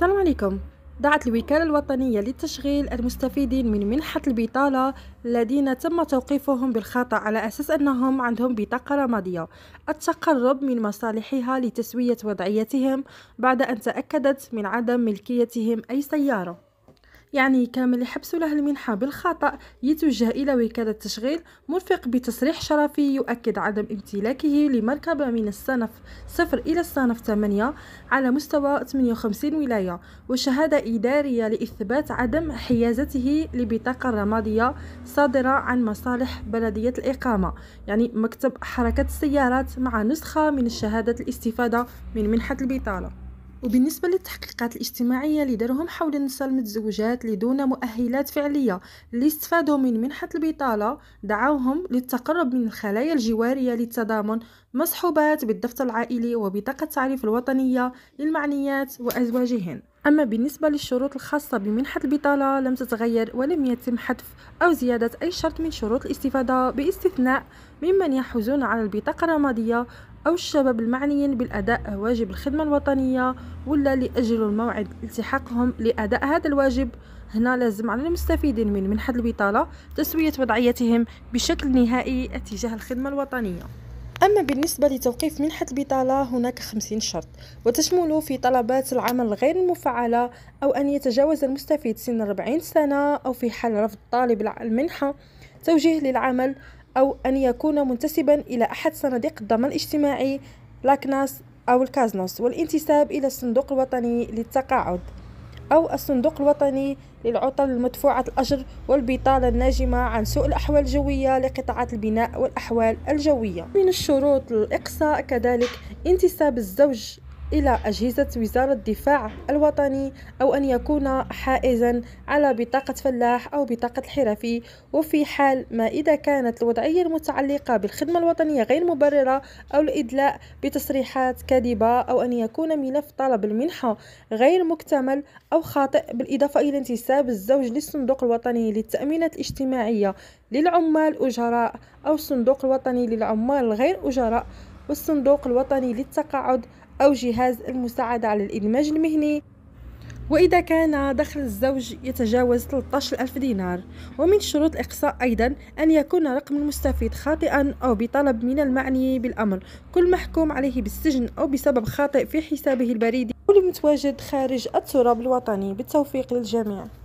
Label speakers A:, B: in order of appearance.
A: السلام عليكم دعت الوكالة الوطنية للتشغيل المستفيدين من منحة البطالة الذين تم توقيفهم بالخطأ على أساس أنهم عندهم بطاقة رمادية التقرب من مصالحها لتسوية وضعيتهم بعد أن تأكدت من عدم ملكيتهم أي سيارة يعني كامل يحبس له المنحة بالخطأ يتوجه إلى وكالة تشغيل مرفق بتصريح شرفي يؤكد عدم امتلاكه لمركبة من الصنف صفر إلى الصنف 8 على مستوى 58 ولاية وشهادة إدارية لإثبات عدم حيازته لبطاقة رمادية صادرة عن مصالح بلدية الإقامة يعني مكتب حركة السيارات مع نسخة من شهادة الاستفادة من منحة البطالة وبالنسبة للتحقيقات الاجتماعية اللي حول النساء المتزوجات لدون مؤهلات فعلية اللي استفادوا من منحة البطالة دعاوهم للتقرب من الخلايا الجوارية للتضامن مصحوبات بالدفتر العائلي وبطاقة تعريف الوطنية للمعنيات وأزواجهن أما بالنسبة للشروط الخاصة بمنحة البطالة لم تتغير ولم يتم حذف أو زيادة أي شرط من شروط الاستفادة باستثناء ممن يحوزون على البطاقة الرمادية أو الشباب المعنيين بالأداء واجب الخدمة الوطنية ولا لأجل الموعد التحاقهم لأداء هذا الواجب هنا لازم على المستفيدين من منحة البطالة تسوية وضعيتهم بشكل نهائي اتجاه الخدمة الوطنية أما بالنسبة لتوقيف منحة البطالة هناك خمسين شرط وتشمل في طلبات العمل غير المفعلة أو أن يتجاوز المستفيد سن 40 سنة أو في حال رفض طالب المنحة توجيه للعمل أو أن يكون منتسبا إلى أحد صناديق الضمان الاجتماعي لاكناس أو الكازنوس والانتساب إلى الصندوق الوطني للتقاعد أو الصندوق الوطني للعطل المدفوعة الأجر والبطالة الناجمة عن سوء الأحوال الجوية لقطاعات البناء والأحوال الجوية من الشروط الإقصاء كذلك انتساب الزوج إلى أجهزة وزارة الدفاع الوطني أو أن يكون حائزا على بطاقة فلاح أو بطاقة الحرفي وفي حال ما إذا كانت الوضعية المتعلقة بالخدمة الوطنية غير مبررة أو الإدلاء بتصريحات كاذبة أو أن يكون ملف طلب المنحة غير مكتمل أو خاطئ بالإضافة إلى انتساب الزوج للصندوق الوطني للتأمينات الاجتماعية للعمال أجراء أو الصندوق الوطني للعمال غير أجراء والصندوق الوطني للتقاعد أو جهاز المساعدة على الإدماج المهني وإذا كان دخل الزوج يتجاوز 13 ألف دينار ومن شروط الإقصاء أيضا أن يكون رقم المستفيد خاطئا أو بطلب من المعني بالأمر كل محكوم عليه بالسجن أو بسبب خاطئ في حسابه البريدي متواجد خارج التراب الوطني بالتوفيق للجميع